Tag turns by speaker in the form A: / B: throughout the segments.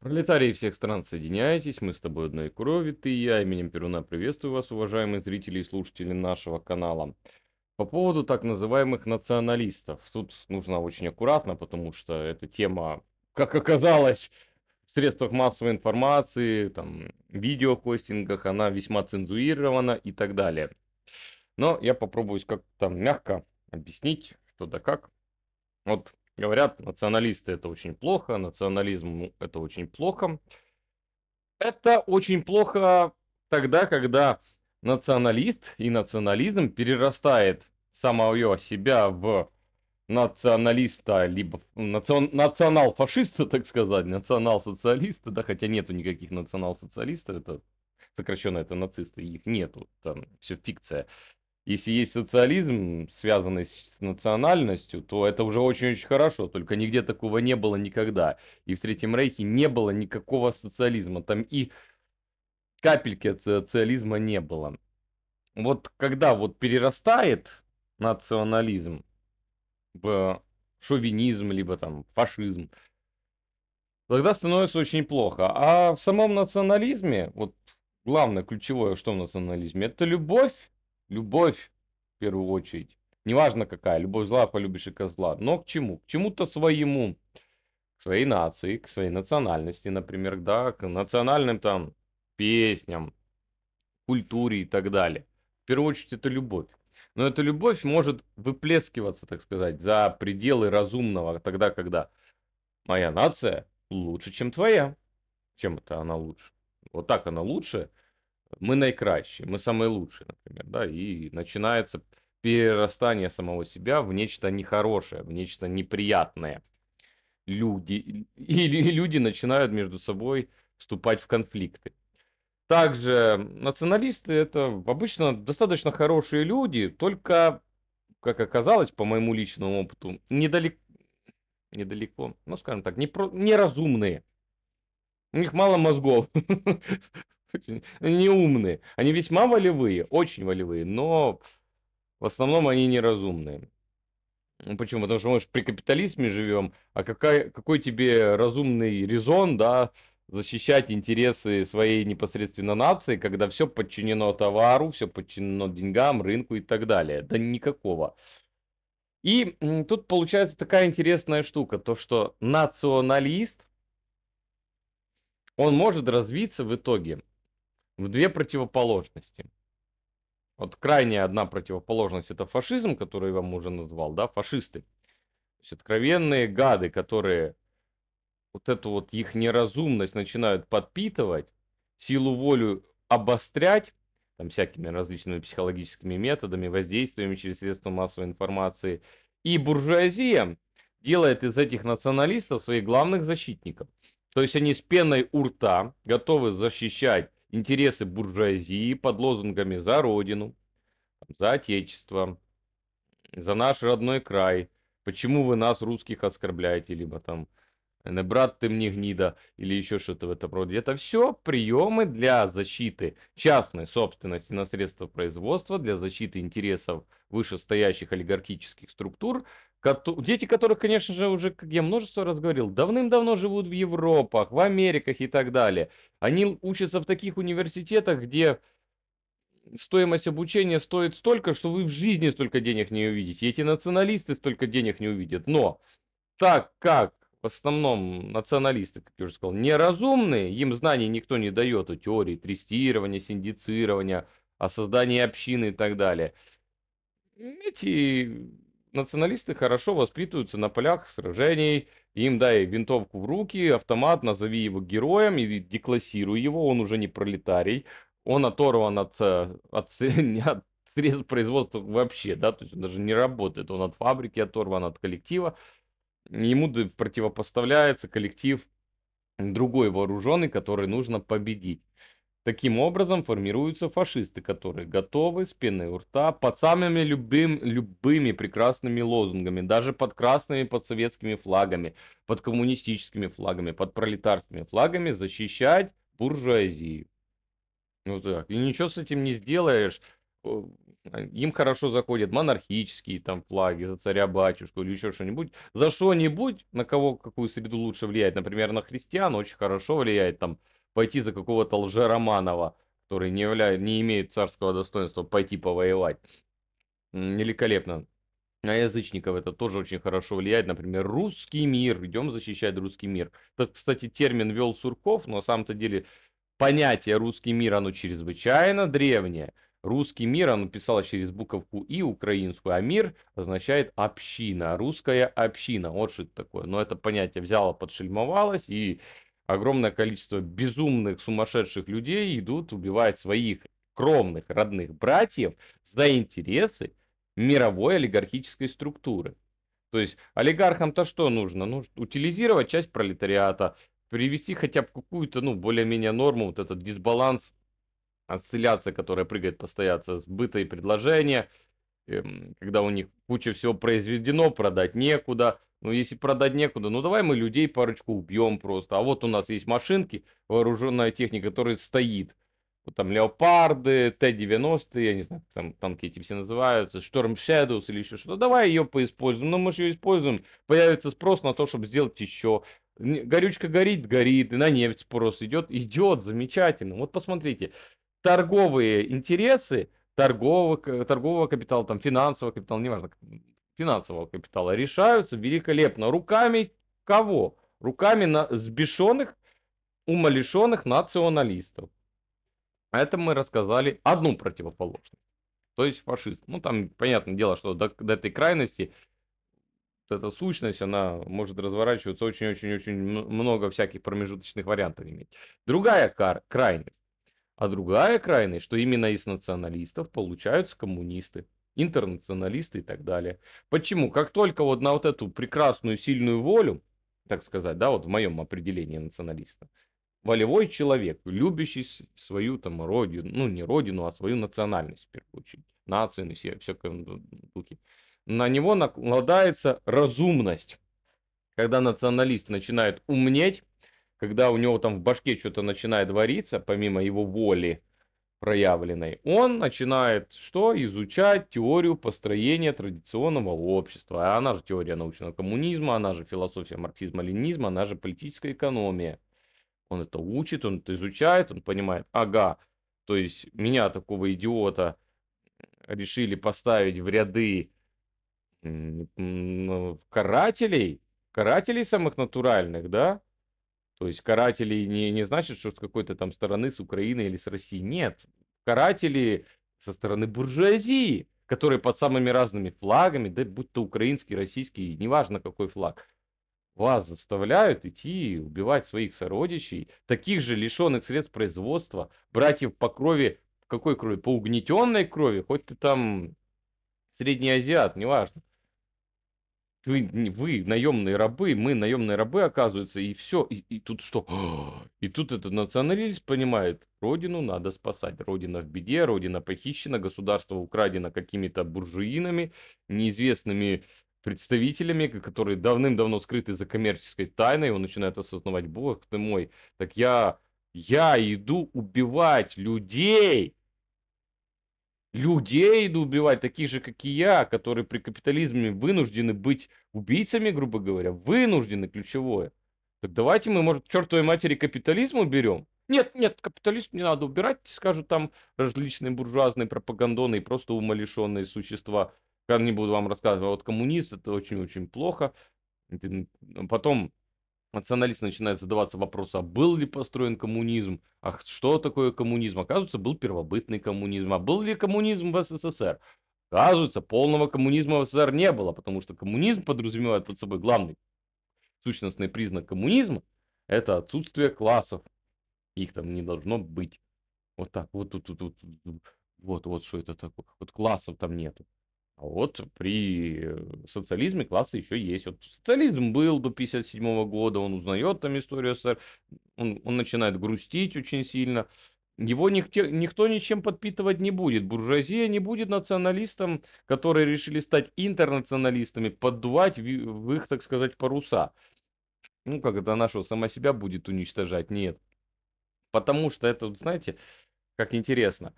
A: Пролетарии всех стран, соединяйтесь, мы с тобой одной крови, ты и я, именем Перуна приветствую вас, уважаемые зрители и слушатели нашего канала. По поводу так называемых националистов, тут нужно очень аккуратно, потому что эта тема, как оказалось, в средствах массовой информации, там, видеохостингах, она весьма цензурирована и так далее. Но я попробую как-то мягко объяснить, что да как. Вот Говорят, националисты это очень плохо, национализм это очень плохо. Это очень плохо тогда, когда националист и национализм перерастает самого себя в националиста, либо национал-фашиста, так сказать, национал-социалиста, да, хотя нету никаких национал-социалистов, это сокращенно это нацисты, их нету, там все фикция. Если есть социализм, связанный с национальностью, то это уже очень-очень хорошо, только нигде такого не было никогда. И в Третьем Рейхе не было никакого социализма, там и капельки социализма не было. Вот когда вот перерастает национализм в шовинизм, либо там фашизм, тогда становится очень плохо. А в самом национализме, вот главное, ключевое, что в национализме, это любовь любовь, в первую очередь, неважно какая, любовь зла, полюбишь и козла, но к чему? К чему-то своему, к своей нации, к своей национальности, например, да, к национальным там песням, культуре и так далее. В первую очередь это любовь. Но эта любовь может выплескиваться, так сказать, за пределы разумного, тогда, когда моя нация лучше, чем твоя. Чем это она лучше? Вот так она лучше, мы наикращие, мы самые лучшие, например, да, и начинается перерастание самого себя в нечто нехорошее, в нечто неприятное. Люди, и, люди начинают между собой вступать в конфликты. Также националисты это обычно достаточно хорошие люди, только, как оказалось, по моему личному опыту, недалеко, недалеко ну скажем так, непро, неразумные. У них мало мозгов. не умные. Они весьма волевые, очень волевые, но в основном они неразумные. Ну, почему? Потому что мы же при капитализме живем, а какая, какой тебе разумный резон, да, защищать интересы своей непосредственно нации, когда все подчинено товару, все подчинено деньгам, рынку и так далее. Да никакого. И тут получается такая интересная штука, то что националист, он может развиться в итоге в две противоположности. Вот крайняя одна противоположность это фашизм, который я вам уже назвал, да, фашисты. То есть откровенные гады, которые вот эту вот их неразумность начинают подпитывать, силу волю обострять, там всякими различными психологическими методами, воздействиями через средства массовой информации. И буржуазия делает из этих националистов своих главных защитников. То есть они с пеной у рта готовы защищать интересы буржуазии под лозунгами «За Родину», «За Отечество», «За наш родной край», «Почему вы нас, русских, оскорбляете?» либо там «Э, брат, ты мне гнида, или еще что-то в этом роде. Это все приемы для защиты частной собственности на средства производства, для защиты интересов вышестоящих олигархических структур, Дети которых, конечно же, уже, как я множество раз говорил, давным-давно живут в Европах, в Америках и так далее. Они учатся в таких университетах, где стоимость обучения стоит столько, что вы в жизни столько денег не увидите. Эти националисты столько денег не увидят. Но так как в основном националисты, как я уже сказал, неразумные, им знаний никто не дает о теории трестирования, синдицирования, о создании общины и так далее. Эти националисты хорошо воспитываются на полях сражений. Им дай винтовку в руки, автомат, назови его героем и деклассируй его, он уже не пролетарий. Он оторван от, э, от, от средств производства вообще, да, то есть он даже не работает, он от фабрики оторван, от коллектива. Ему противопоставляется коллектив другой вооруженный, который нужно победить. Таким образом формируются фашисты, которые готовы с пеной у рта под самыми любым, любыми прекрасными лозунгами, даже под красными, под советскими флагами, под коммунистическими флагами, под пролетарскими флагами защищать буржуазию. Вот ну так. И ничего с этим не сделаешь. Им хорошо заходят монархические там флаги за царя-батюшку или еще что-нибудь. За что-нибудь, на кого какую среду лучше влияет. Например, на христиан очень хорошо влияет там пойти за какого-то лжероманова, который не, явля... не имеет царского достоинства, пойти повоевать. Великолепно. На язычников это тоже очень хорошо влияет. Например, русский мир. Идем защищать русский мир. Так, кстати, термин вел Сурков, но на самом-то деле понятие русский мир, оно чрезвычайно древнее. Русский мир, оно писал через буковку И украинскую, а мир означает община, русская община, вот что это такое. Но это понятие взяло, подшельмовалось и огромное количество безумных, сумасшедших людей идут убивать своих кровных родных братьев за интересы мировой олигархической структуры. То есть олигархам-то что нужно? Ну, утилизировать часть пролетариата, привести хотя бы какую-то, ну, более-менее норму, вот этот дисбаланс, осцилляция, которая прыгает постоянно, сбыта и предложения, эм, когда у них куча всего произведено, продать некуда – ну, если продать некуда, ну давай мы людей парочку убьем просто. А вот у нас есть машинки, вооруженная техника, которая стоит. Вот там леопарды, Т-90, я не знаю, там танки эти все называются, Шторм Shadows или еще что-то. Давай ее поиспользуем. ну, мы же ее используем. Появится спрос на то, чтобы сделать еще. Горючка горит, горит, и на нефть спрос идет, идет, замечательно. Вот посмотрите, торговые интересы, торгового, торгового капитала, там, финансового капитала, неважно, финансового капитала решаются великолепно руками кого? Руками на сбешенных, умалишенных националистов. Это мы рассказали одну противоположность. То есть фашист. Ну там, понятное дело, что до, до этой крайности вот эта сущность, она может разворачиваться очень-очень-очень много всяких промежуточных вариантов иметь. Другая кар- крайность. А другая крайность, что именно из националистов получаются коммунисты интернационалисты и так далее. Почему? Как только вот на вот эту прекрасную сильную волю, так сказать, да, вот в моем определении националиста, волевой человек, любящий свою там родину, ну не родину, а свою национальность в первую очередь, нацию, все, все духе, на него накладывается разумность. Когда националист начинает умнеть, когда у него там в башке что-то начинает вариться, помимо его воли, проявленной, он начинает что? Изучать теорию построения традиционного общества. Она же теория научного коммунизма, она же философия марксизма-ленизма, она же политическая экономия. Он это учит, он это изучает, он понимает, ага, то есть меня такого идиота решили поставить в ряды карателей, карателей самых натуральных, да, то есть каратели не, не значит, что с какой-то там стороны, с Украины или с России. Нет, каратели со стороны буржуазии, которые под самыми разными флагами, да будь то украинский, российский, неважно какой флаг, вас заставляют идти убивать своих сородичей, таких же лишенных средств производства, братьев по крови, какой крови? По угнетенной крови, хоть ты там средний азиат, неважно вы, вы наемные рабы, мы наемные рабы, оказывается, и все. И, и тут что? И тут этот националист понимает, родину надо спасать. Родина в беде, родина похищена, государство украдено какими-то буржуинами, неизвестными представителями, которые давным-давно скрыты за коммерческой тайной. Он начинает осознавать, бог ты мой, так я, я иду убивать людей людей иду убивать, таких же, как и я, которые при капитализме вынуждены быть убийцами, грубо говоря, вынуждены, ключевое. Так давайте мы, может, чертовой матери капитализм уберем? Нет, нет, капитализм не надо убирать, скажут там различные буржуазные пропагандоны и просто умалишенные существа. Я не буду вам рассказывать, а вот коммунист это очень-очень плохо. Потом националисты начинают задаваться вопросом, а был ли построен коммунизм, а что такое коммунизм? Оказывается, был первобытный коммунизм. А был ли коммунизм в СССР? Оказывается, полного коммунизма в СССР не было, потому что коммунизм подразумевает под собой главный сущностный признак коммунизма – это отсутствие классов. Их там не должно быть. Вот так, вот тут, вот, вот, вот, вот, вот что это такое. Вот классов там нету. А вот при э, социализме классы еще есть. Вот социализм был до 57 года, он узнает там историю СССР, он, он начинает грустить очень сильно. Его никто, никто ничем подпитывать не будет. Буржуазия не будет националистом, которые решили стать интернационалистами, поддувать в, в их, так сказать, паруса. Ну, как это нашего сама себя будет уничтожать? Нет. Потому что это, знаете, как интересно.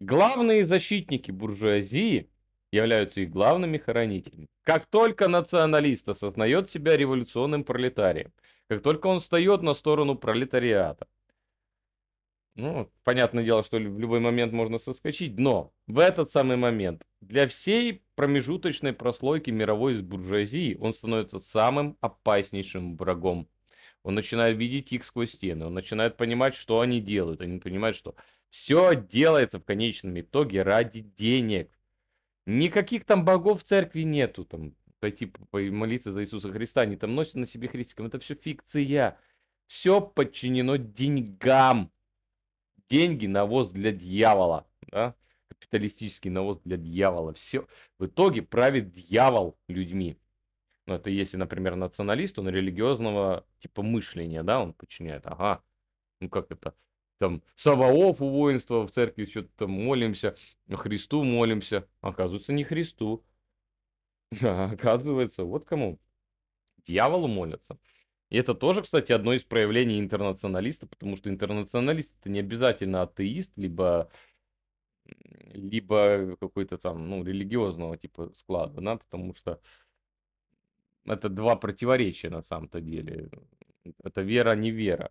A: Главные защитники буржуазии – являются их главными хоронителями. Как только националист осознает себя революционным пролетарием, как только он встает на сторону пролетариата, ну, понятное дело, что в любой момент можно соскочить, но в этот самый момент для всей промежуточной прослойки мировой буржуазии он становится самым опаснейшим врагом. Он начинает видеть их сквозь стены, он начинает понимать, что они делают, они понимают, что все делается в конечном итоге ради денег. Никаких там богов в церкви нету, там, пойти молиться за Иисуса Христа, они там носят на себе христиком. Это все фикция. Все подчинено деньгам. Деньги навоз для дьявола. Да? Капиталистический навоз для дьявола. Все. В итоге правит дьявол людьми. Ну, это если, например, националист, он религиозного типа мышления, да, он подчиняет. Ага, ну как это? там Саваоф у воинства в церкви что-то там молимся, Христу молимся. Оказывается, не Христу. А оказывается, вот кому. Дьяволу молятся. И это тоже, кстати, одно из проявлений интернационалиста, потому что интернационалист это не обязательно атеист, либо либо какой-то там, ну, религиозного типа склада, да, потому что это два противоречия на самом-то деле. Это вера, не вера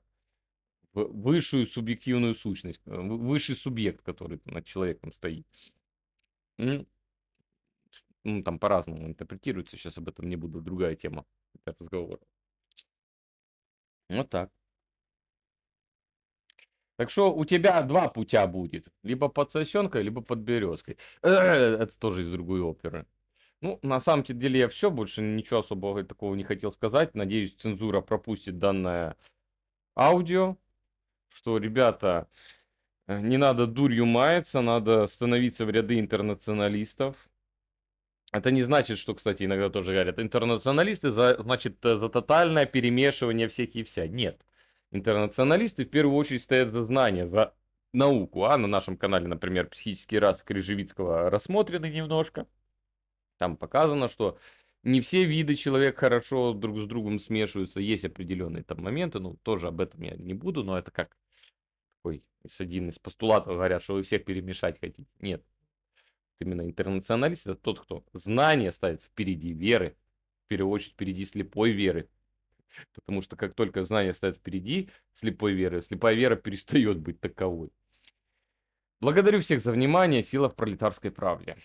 A: высшую субъективную сущность, э, высший субъект, который над человеком стоит. Ну, там по-разному интерпретируется, сейчас об этом не буду, другая тема для разговора. Вот так. Так что у тебя два путя будет. Либо под сосенкой, либо под березкой. Э, это тоже из другой оперы. Ну, на самом деле я все, больше ничего особого такого не хотел сказать. Надеюсь, цензура пропустит данное аудио что, ребята, э, не надо дурью маяться, надо становиться в ряды интернационалистов. Это не значит, что, кстати, иногда тоже говорят, интернационалисты, за, значит, э, за тотальное перемешивание всех и вся. Нет. Интернационалисты в первую очередь стоят за знания, за науку. А на нашем канале, например, «Психический раз» Крыжевицкого рассмотрены немножко. Там показано, что не все виды человек хорошо друг с другом смешиваются, есть определенные там моменты, ну, тоже об этом я не буду, но это как такой с один из постулатов говорят, что вы всех перемешать хотите. Нет. Именно интернационалист это тот, кто знание ставит впереди веры, в первую очередь впереди слепой веры. Потому что как только знание ставит впереди слепой веры, слепая вера перестает быть таковой. Благодарю всех за внимание. Сила в пролетарской правде.